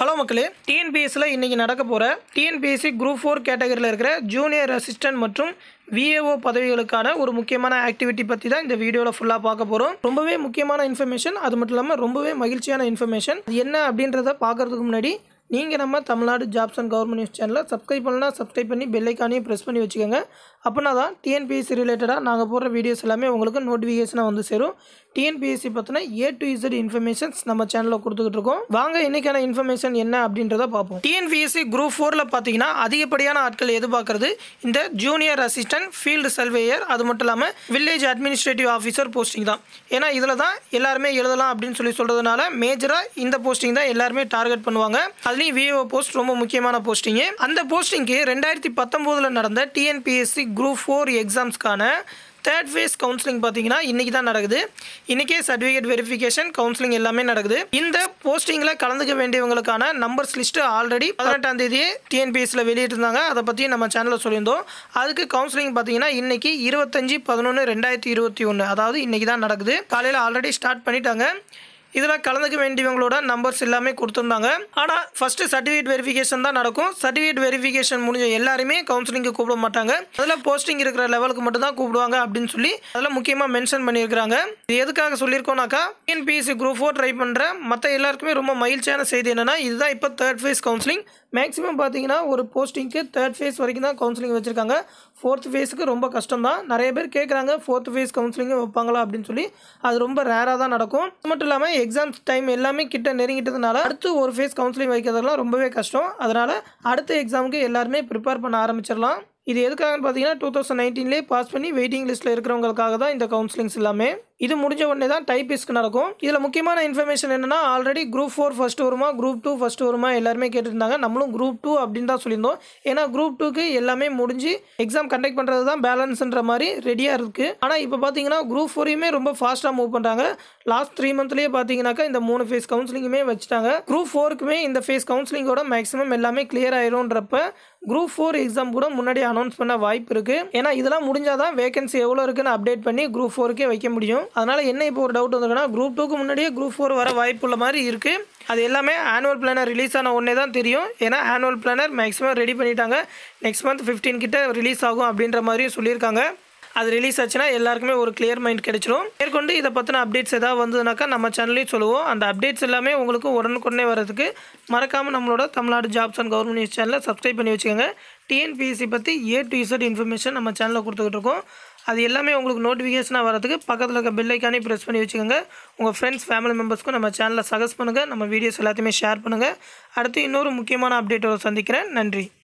hello மக்களே டிஎன்பிஎஸ்சியில் இன்றைக்கி நடக்க போகிற டிஎன்பிஎஸ்சி குரூப் ஃபோர் கேட்டகரியில் இருக்கிற ஜூனியர் அசிஸ்டன்ட் மற்றும் விஏஓ பதவிகளுக்கான ஒரு முக்கியமான ஆக்டிவிட்டி பற்றி தான் இந்த வீடியோவில் ஃபுல்லாக பார்க்க போகிறோம் ரொம்பவே முக்கியமான இன்ஃபர்மேஷன் அது மட்டும் இல்லாமல் ரொம்பவே மகிழ்ச்சியான இன்ஃபர்மேஷன் என்ன அப்படின்றத பார்க்குறதுக்கு முன்னாடி நீங்கள் நம்ம Tamil Nadu jobs and government news சேனலை சப்ஸ்கிரைப் பண்ணலாம் சப்ஸ்கிரைப் பண்ணி பெல்லைக்கானையும் ப்ரெஸ் பண்ணி வச்சுக்கோங்க அப்படின்னா தான் டிஎன்பிஎஸ்சி ரிலேட்டடாக நாங்கள் போடுற வீடியோஸ் எல்லாமே உங்களுக்கு நோட்டிஃபிகேஷனாக வந்து சேரும் டிஎன்பிஎஸ்சி பற்றின ஏ டு இசட் இன்ஃபர்மேஷன்ஸ் நம்ம சேனலில் கொடுத்துக்கிட்டு இருக்கோம் வாங்க இன்றைக்கான இன்ஃபர்மேஷன் என்ன அப்படின்றத பார்ப்போம் டிஎன்பிஎஸ்சி குரூப் ஃபோரில் பார்த்தீங்கன்னா அதிகப்படியான ஆட்கள் எதிர்பார்க்குறது இந்த ஜூனியர் அசிஸ்டன்ட் ஃபீல்டு சர்வேயர் அது மட்டும் இல்லாமல் வில்லேஜ் அட்மினிஸ்ட்ரேட்டிவ் ஆஃபீஸர் போஸ்டிங் தான் ஏன்னா இதில் தான் எல்லாருமே எழுதலாம் அப்படின்னு சொல்லி சொல்கிறதுனால மேஜராக இந்த போஸ்டிங் தான் எல்லாருமே டார்கெட் பண்ணுவாங்க அது அதுலேயும் விஏஓ போஸ்ட் ரொம்ப முக்கியமான போஸ்டிங்கு அந்த போஸ்டிங்க்கு ரெண்டாயிரத்தி பத்தொம்போதில் நடந்த டிஎன்பிஎஸ்சி குரூப் ஃபோர் எக்ஸாம்ஸ்க்கான தேர்ட் ஃபேஸ் கவுன்சிலிங் பார்த்தீங்கன்னா இன்றைக்கி தான் நடக்குது இன்றைக்கே சர்டிஃபிகேட் வெரிஃபிகேஷன் கவுன்சிலிங் எல்லாமே நடக்குது இந்த போஸ்டிங்கில் கலந்துக்க வேண்டியவங்களுக்கான நம்பர்ஸ் லிஸ்ட்டு ஆல்ரெடி பதினெட்டாம் தேதியே டிஎன்பிஎஸ்சியில் வெளியிட்டிருந்தாங்க அதை பற்றி நம்ம சேனலில் சொல்லியிருந்தோம் அதுக்கு கவுன்சிலிங் பார்த்தீங்கன்னா இன்றைக்கி இருபத்தஞ்சி பதினொன்று ரெண்டாயிரத்தி இருபத்தி ஒன்று அதாவது இன்றைக்கி தான் நடக்குது காலையில் ஆல்ரெடி ஸ்டார்ட் பண்ணிட்டாங்க இதில் கலந்துக்க வேண்டியவங்களோட நம்பர்ஸ் எல்லாமே கொடுத்துருந்தாங்க ஆனால் ஃபஸ்ட்டு சர்டிஃபிகேட் வெரிஃபிகேஷன் தான் நடக்கும் சர்டிஃபிகேட் வெரிஃபிகேஷன் முடிஞ்ச எல்லாருமே கவுன்சிலிங்க்கு கூப்பிட மாட்டாங்க அதில் போஸ்டிங் இருக்கிற லெவலுக்கு மட்டும் தான் கூப்பிடுவாங்க அப்படின்னு சொல்லி அதெல்லாம் முக்கியமாக மென்ஷன் பண்ணியிருக்கிறாங்க இது எதுக்காக சொல்லியிருக்கோம்னாக்கா டிஎன்பிஎஸ்சி குரூப் ஃபோர் ட்ரை பண்ணுற மற்ற எல்லாருக்குமே ரொம்ப மகிழ்ச்சியான செய்தி என்னென்னா இதுதான் இப்போ தேர்ட் ஃபேஸ் கவுன்சிலிங் மேக்ஸிமம் பார்த்தீங்கன்னா ஒரு போஸ்டிங்க்கு தேர்ட் ஃபேஸ் வரைக்கும் தான் கவுன்சிலிங் வச்சுருக்காங்க ஃபோர்த் ஃபேஸுக்கு ரொம்ப கஷ்டம் தான் நிறைய பேர் கேட்குறாங்க ஃபோர்த் ஃபேஸ் கவுன்சிலிங்கும் வைப்பாங்களா அப்படின்னு சொல்லி அது ரொம்ப ரேராக தான் நடக்கும் அது மட்டும் இல்லாமல் எக்ஸாம்ஸ் டைம் எல்லாமே கிட்ட நெருங்கிட்டதுனால அடுத்து ஒரு ஃபேஸ் கவுன்சிலிங் வைக்கிறதெல்லாம் ரொம்பவே கஷ்டம் அதனால் அடுத்த எக்ஸாமுக்கு எல்லாருமே ப்ரிப்பேர் பண்ண ஆரம்பிச்சிடலாம் இது எதுக்காகனு பார்த்தீங்கன்னா டூ தௌசண்ட் நைன்டீன்லேயே பாஸ் பண்ணி வெயிட்டிங் லிஸ்ட்டில் இருக்கிறவங்களுக்காக தான் இந்த கவுன்சிலிங்ஸ் எல்லாமே இது முடிஞ்ச உடனே தான் டைபிஸ்க்கு நடக்கும் இதில் முக்கியமான இன்ஃபர்மேஷன் என்னென்னா ஆல்ரெடி குரூப் ஃபோர் ஃபர்ஸ்ட் வருமா குரூப் டூ ஃபஸ்ட் வருமா எல்லாருமே கேட்டுருந்தாங்க நம்மளும் குரூப் டூ அப்படின்னு தான் சொல்லியிருந்தோம் ஏன்னா குரூப் டூக்கு எல்லாமே முடிஞ்சு எக்ஸாம் கண்டக்ட் பண்ணுறது தான் பேலன்ஸ்ன்ற மாதிரி ரெடியாக இருக்குது ஆனால் இப்போ பார்த்தீங்கன்னா குரூப் ஃபோரையுமே ரொம்ப ஃபாஸ்ட்டாக மூவ் பண்ணுறாங்க லாஸ்ட் த்ரீ மந்த்லேயே பார்த்தீங்கன்னாக்கா இந்த மூணு ஃபேஸ் கவுன்சிலிங்குமே வச்சுட்டாங்க குரூப் ஃபோருக்குமே இந்த ஃபேஸ் கவுன்சிலிங்கோட மேக்ஸிமம் எல்லாமே கிளியர் ஆயிரும்ன்றப்ப குரூப் ஃபோர் எக்ஸாம் கூட முன்னாடி அனௌன்ஸ் பண்ண வாய்ப்பு இருக்குது ஏன்னா இதெல்லாம் முடிஞ்சால் தான் வேகன்சி எவ்வளோ இருக்குன்னு அப்டேட் பண்ணி குரூப் ஃபோருக்கே வைக்க முடியும் அதனால் என்ன இப்போ ஒரு டவுட் வந்துருக்குன்னா குரூப் டூக்கு முன்னாடியே குரூப் ஃபோர் வர வாய்ப்பு உள்ள மாதிரி இருக்குது அது எல்லாமே ஆனுவல் பிளானர் ரிலீஸ் ஆன ஒன்றே தான் தெரியும் ஏன்னா ஆனுவல் பிளானர் மேக்ஸிமம் ரெடி பண்ணிட்டாங்க நெக்ஸ்ட் மந்த் ஃபிஃப்டீன் கிட்ட ரிலீஸ் ஆகும் அப்படின்ற மாதிரியும் சொல்லியிருக்காங்க அது ரிலீஸ் ஆச்சுன்னா எல்லாருக்குமே ஒரு கிளியர் மைண்ட் கிடைச்சிடும் மேற்கொண்டு இதை பற்றின அப்டேட்ஸ் ஏதாவது வந்ததுனாக்கா நம்ம சேனல்லையும் சொல்லுவோம் அந்த அப்டேட்ஸ் எல்லாமே உங்களுக்கு உடனுக்குடனே வரதுக்கு மறக்காமல் நம்மளோட Tamil Nadu jobs and government news சேனலில் சப்ஸ்கிரைப் பண்ணி வச்சுக்கோங்க டிஎன்பிஎஸ்சி பற்றி ஏ டு இசட் இன்ஃபர்மேஷன் நம்ம சேனலில் கொடுத்துக்கிட்டு அது எல்லாமே உங்களுக்கு நோட்டிஃபிகேஷனாக வரதுக்கு பக்கத்தில் இருக்க பெல்லைக்கானே ப்ரெஸ் பண்ணி வச்சுக்கோங்க உங்கள் ஃப்ரெண்ட்ஸ் ஃபேமிலி மெம்பர்ஸ்க்கும் நம்ம சேனலில் சஜஸ்ட் பண்ணுங்கள் நம்ம வீடியோஸ் எல்லாத்தையுமே ஷேர் பண்ணுங்கள் அடுத்து இன்னொரு முக்கியமான அப்டேட்டோட சந்திக்கிறேன் நன்றி